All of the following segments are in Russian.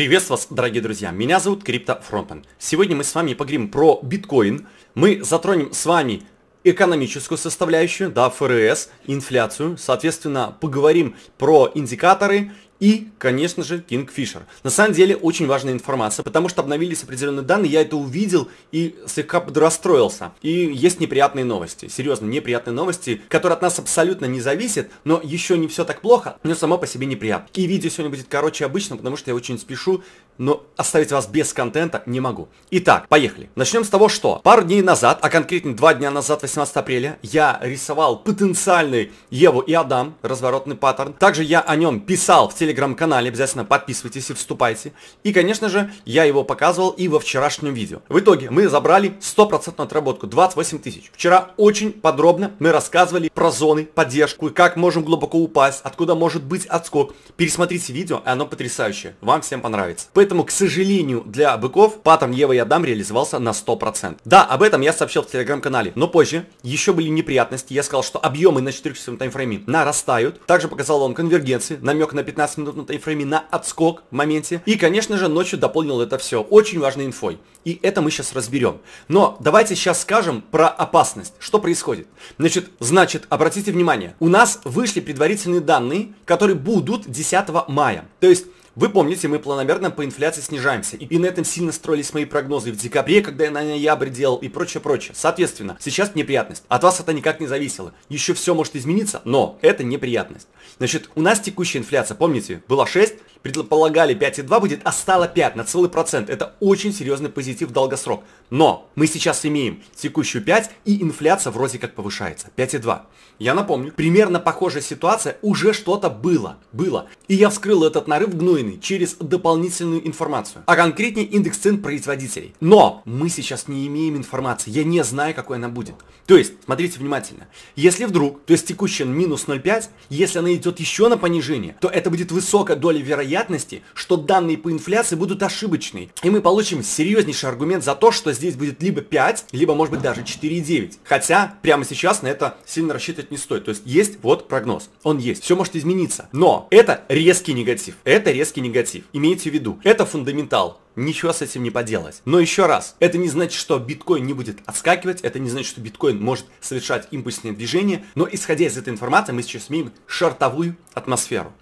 Приветствую вас, дорогие друзья! Меня зовут Крипто Фронтен. Сегодня мы с вами поговорим про биткоин. Мы затронем с вами экономическую составляющую, да, ФРС, инфляцию. Соответственно, поговорим про индикаторы и, конечно же, Kingfisher. На самом деле, очень важная информация, потому что обновились определенные данные, я это увидел и слегка подрастроился. И есть неприятные новости, серьезно, неприятные новости, которые от нас абсолютно не зависят, но еще не все так плохо, но само по себе неприятно. И видео сегодня будет короче обычно, потому что я очень спешу, но оставить вас без контента не могу. Итак, поехали. Начнем с того, что пару дней назад, а конкретно два дня назад, 18 апреля, я рисовал потенциальный Еву и Адам, разворотный паттерн. Также я о нем писал в телеграме телеграм-канале, обязательно подписывайтесь и вступайте. И, конечно же, я его показывал и во вчерашнем видео. В итоге мы забрали стопроцентную отработку, 28 тысяч. Вчера очень подробно мы рассказывали про зоны, поддержку, и как можем глубоко упасть, откуда может быть отскок. Пересмотрите видео, оно потрясающее, вам всем понравится. Поэтому, к сожалению, для быков паттерн Ева и Адам реализовался на 100%. Да, об этом я сообщил в телеграм-канале, но позже еще были неприятности. Я сказал, что объемы на 4-часовом таймфрейме нарастают. Также показал вам конвергенции, намек на 15 минут на таймфрейме на отскок в моменте. И, конечно же, ночью дополнил это все очень важной инфой. И это мы сейчас разберем. Но давайте сейчас скажем про опасность. Что происходит? Значит, значит, обратите внимание, у нас вышли предварительные данные, которые будут 10 мая. То есть вы помните, мы планомерно по инфляции снижаемся, и, и на этом сильно строились мои прогнозы в декабре, когда я на ноябрь делал и прочее, прочее. Соответственно, сейчас неприятность. От вас это никак не зависело. Еще все может измениться, но это неприятность. Значит, у нас текущая инфляция, помните, была 6, предполагали 5,2 будет, а стало 5 на целый процент. Это очень серьезный позитив в долгосрок. Но мы сейчас имеем текущую 5 и инфляция вроде как повышается. 5,2. Я напомню, примерно похожая ситуация уже что-то было. Было. И я вскрыл этот нарыв гнойный через дополнительную информацию. А конкретнее индекс цен производителей. Но мы сейчас не имеем информации. Я не знаю, какой она будет. То есть, смотрите внимательно. Если вдруг, то есть текущая минус 0,5, если она идет еще на понижение, то это будет высокая доля вероятности вероятности, что данные по инфляции будут ошибочные. И мы получим серьезнейший аргумент за то, что здесь будет либо 5, либо может быть даже 4,9. Хотя прямо сейчас на это сильно рассчитывать не стоит. То есть есть вот прогноз. Он есть. Все может измениться. Но это резкий негатив. Это резкий негатив. Имейте в виду, это фундаментал. Ничего с этим не поделать. Но еще раз, это не значит, что биткоин не будет отскакивать, это не значит, что биткоин может совершать импульсные движения, но исходя из этой информации мы сейчас имеем шартовую атмосферу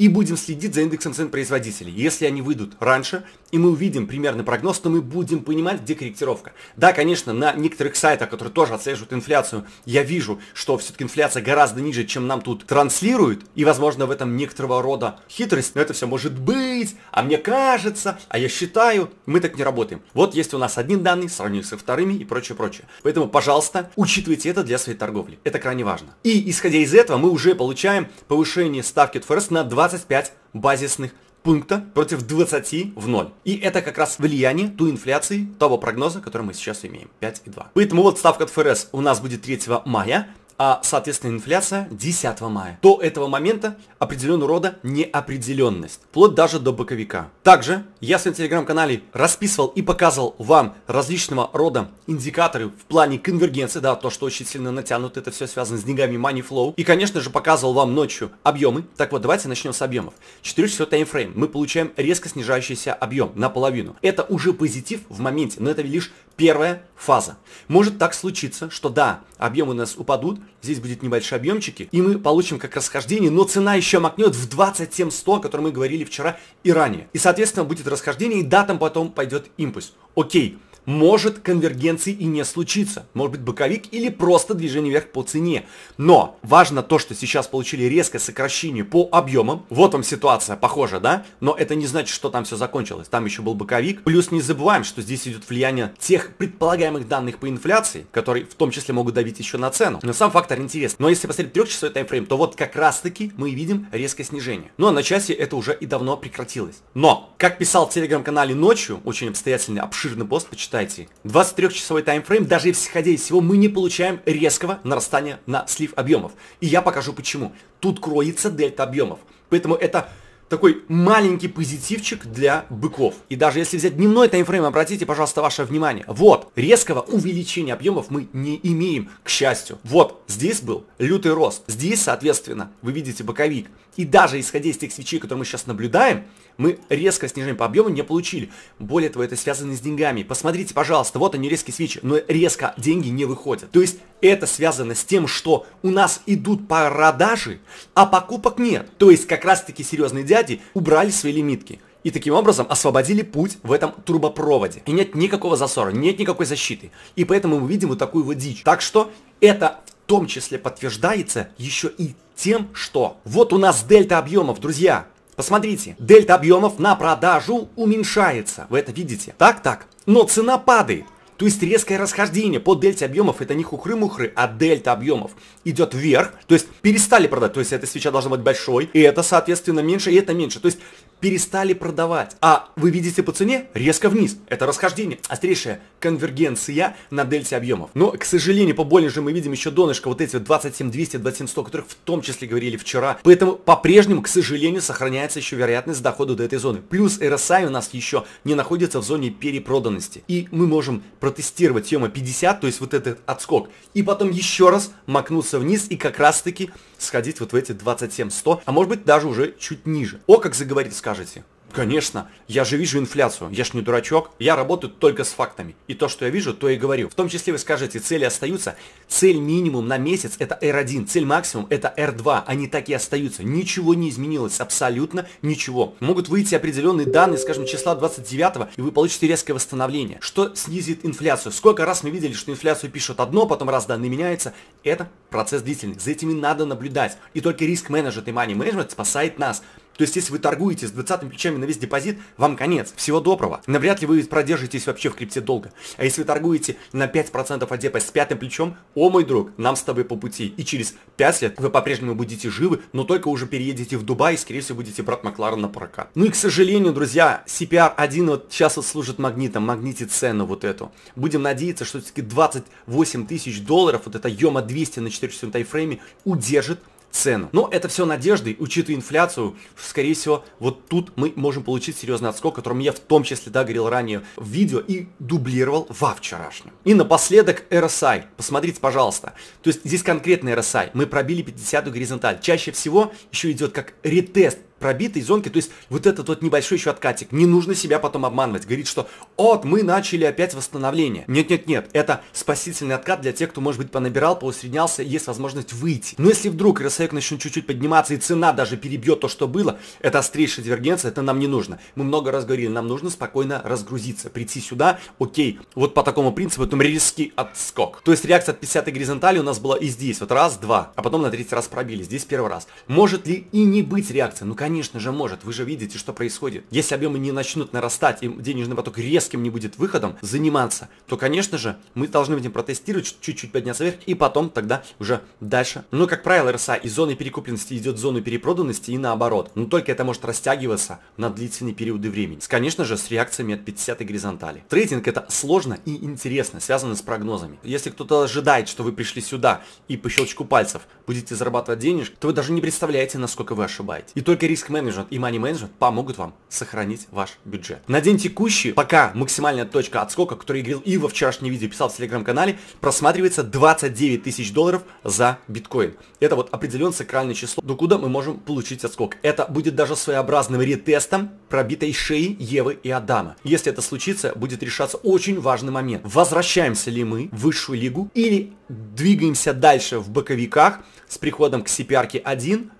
и будем следить за индексом цен производителей. Если они выйдут раньше, и мы увидим примерный прогноз, то мы будем понимать, где корректировка. Да, конечно, на некоторых сайтах, которые тоже отслеживают инфляцию, я вижу, что все-таки инфляция гораздо ниже, чем нам тут транслируют, и, возможно, в этом некоторого рода хитрость, но это все может быть, а мне кажется, а я считаю, мы так не работаем. Вот есть у нас одни данные, сравнивая со вторыми и прочее, прочее. Поэтому, пожалуйста, учитывайте это для своей торговли. Это крайне важно. И, исходя из этого, мы уже получаем повышение ставки ФРС на 25 базисных пункта против 20 в ноль. И это как раз влияние ту инфляции, того прогноза, который мы сейчас имеем, 5,2. Поэтому вот ставка от ФРС у нас будет 3 мая, а, соответственно, инфляция 10 мая. До этого момента определенного рода неопределенность, вплоть даже до боковика. Также я в своем телеграм-канале расписывал и показывал вам различного рода индикаторы в плане конвергенции, да, то, что очень сильно натянуто, это все связано с деньгами Money Flow. И, конечно же, показывал вам ночью объемы. Так вот, давайте начнем с объемов. 4 часов таймфрейм. Мы получаем резко снижающийся объем наполовину. Это уже позитив в моменте, но это лишь первая фаза. Может так случиться, что да, объемы у нас упадут, здесь будет небольшие объемчики, и мы получим как расхождение, но цена еще макнет в 27100, о котором мы говорили вчера и ранее. И, соответственно, будет расхождение, и датам потом пойдет импульс. Окей, может конвергенции и не случиться. Может быть боковик или просто движение вверх по цене. Но важно то, что сейчас получили резкое сокращение по объемам. Вот вам ситуация похожа, да? Но это не значит, что там все закончилось. Там еще был боковик. Плюс не забываем, что здесь идет влияние тех предполагаемых данных по инфляции, которые в том числе могут давить еще на цену. Но сам фактор интересен. Но если посмотреть трехчасовой таймфрейм, то вот как раз таки мы видим резкое снижение. Ну а на часе это уже и давно прекратилось. Но как писал в телеграм-канале ночью, очень обстоятельный, обширный пост, почитайте. 23-часовой таймфрейм, даже исходя из всего, мы не получаем резкого нарастания на слив объемов. И я покажу почему. Тут кроется дельта объемов. Поэтому это такой маленький позитивчик для быков. И даже если взять дневной таймфрейм, обратите, пожалуйста, ваше внимание. Вот, резкого увеличения объемов мы не имеем, к счастью. Вот, здесь был лютый рост. Здесь, соответственно, вы видите боковик. И даже исходя из тех свечей, которые мы сейчас наблюдаем, мы резко снижение по объему не получили. Более того, это связано с деньгами. Посмотрите, пожалуйста, вот они резкие свечи, но резко деньги не выходят. То есть это связано с тем, что у нас идут продажи, а покупок нет. То есть как раз-таки серьезные дяди убрали свои лимитки. И таким образом освободили путь в этом трубопроводе. И нет никакого засора, нет никакой защиты. И поэтому мы видим вот такую вот дичь. Так что это в том числе подтверждается еще и тем, что вот у нас дельта объемов, друзья. Посмотрите, дельта объемов на продажу уменьшается. Вы это видите? Так, так. Но цена падает. То есть резкое расхождение по дельте объемов, это не хухры-мухры, а дельта объемов идет вверх, то есть перестали продать, то есть эта свеча должна быть большой, и это, соответственно, меньше, и это меньше. То есть перестали продавать. А вы видите по цене резко вниз. Это расхождение. Острейшая конвергенция на дельте объемов. Но, к сожалению, побольше же мы видим еще донышко вот эти 27 27100, о которых в том числе говорили вчера. Поэтому по-прежнему, к сожалению, сохраняется еще вероятность дохода до этой зоны. Плюс RSI у нас еще не находится в зоне перепроданности. И мы можем продавать протестировать, съема 50, то есть вот этот отскок. И потом еще раз макнуться вниз и как раз-таки сходить вот в эти 27-100, а может быть даже уже чуть ниже. О, как заговорит, скажете. Конечно, я же вижу инфляцию, я ж не дурачок, я работаю только с фактами. И то, что я вижу, то и говорю. В том числе вы скажете, цели остаются. Цель минимум на месяц это R1, цель максимум это R2, они так и остаются. Ничего не изменилось, абсолютно ничего. Могут выйти определенные данные, скажем, числа 29 и вы получите резкое восстановление, что снизит инфляцию. Сколько раз мы видели, что инфляцию пишут одно, потом раз данные меняются. Это процесс длительный, за этими надо наблюдать. И только риск менеджмент и money management спасает нас. То есть, если вы торгуете с 20 ключами на весь депозит, вам конец. Всего доброго. Навряд ли вы продержитесь вообще в крипте долго. А если вы торгуете на 5% от депозита с пятым плечом, о мой друг, нам с тобой по пути. И через 5 лет вы по-прежнему будете живы, но только уже переедете в Дубай и, скорее всего, будете брать Макларен на прокат. Ну и, к сожалению, друзья, CPR 1 вот сейчас вот служит магнитом, магнитит цену вот эту. Будем надеяться, что все-таки 28 тысяч долларов, вот это ема 200 на 4 часовом тайфрейме, удержит цену. Но это все надежды, учитывая инфляцию, скорее всего, вот тут мы можем получить серьезный отскок, о котором я в том числе, да, говорил ранее в видео и дублировал во вчерашнем. И напоследок RSI. Посмотрите, пожалуйста. То есть здесь конкретный RSI. Мы пробили 50 горизонталь. Чаще всего еще идет как ретест пробитой зонки, то есть вот этот вот небольшой еще откатик. Не нужно себя потом обманывать. Говорит, что от, мы начали опять восстановление. Нет-нет-нет, это спасительный откат для тех, кто, может быть, понабирал, поусреднялся, есть возможность выйти. Но если вдруг РСЭК начнет чуть-чуть подниматься и цена даже перебьет то, что было, это острейшая дивергенция, это нам не нужно. Мы много раз говорили, нам нужно спокойно разгрузиться, прийти сюда, окей, вот по такому принципу, там резкий отскок. То есть реакция от 50 горизонтали у нас была и здесь, вот раз, два, а потом на третий раз пробили, здесь первый раз. Может ли и не быть реакция? Ну, конечно конечно же может, вы же видите, что происходит. Если объемы не начнут нарастать и денежный поток резким не будет выходом заниматься, то, конечно же, мы должны будем протестировать, чуть-чуть подняться вверх и потом тогда уже дальше. Но, как правило, РСА из зоны перекупленности идет в зону перепроданности и наоборот. Но только это может растягиваться на длительные периоды времени. конечно же, с реакциями от 50 горизонтали. Трейдинг это сложно и интересно, связано с прогнозами. Если кто-то ожидает, что вы пришли сюда и по щелчку пальцев будете зарабатывать денежки, то вы даже не представляете, насколько вы ошибаетесь. И только риск риск-менеджмент и мани-менеджмент помогут вам сохранить ваш бюджет. На день текущий, пока максимальная точка отскока, который играл говорил и во вчерашнем видео писал в телеграм-канале, просматривается 29 тысяч долларов за биткоин. Это вот определенное сакральное число, до куда мы можем получить отскок. Это будет даже своеобразным ретестом пробитой шеи Евы и Адама. Если это случится, будет решаться очень важный момент. Возвращаемся ли мы в высшую лигу или двигаемся дальше в боковиках с приходом к CPR 1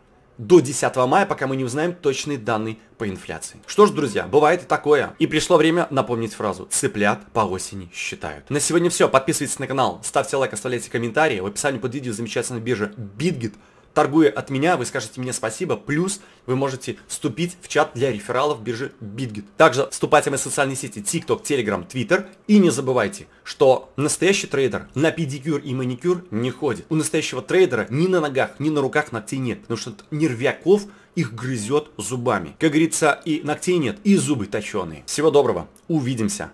до 10 мая, пока мы не узнаем точные данные по инфляции. Что ж, друзья, бывает и такое. И пришло время напомнить фразу «Цыплят по осени считают». На сегодня все. Подписывайтесь на канал, ставьте лайк, оставляйте комментарии. В описании под видео замечательная биржа BitGit – Торгуя от меня, вы скажете мне спасибо, плюс вы можете вступить в чат для рефералов биржи BitGet. Также вступайте в мои социальные сети TikTok, Telegram, Twitter. И не забывайте, что настоящий трейдер на педикюр и маникюр не ходит. У настоящего трейдера ни на ногах, ни на руках ногтей нет, потому что нервяков их грызет зубами. Как говорится, и ногтей нет, и зубы точеные. Всего доброго, увидимся.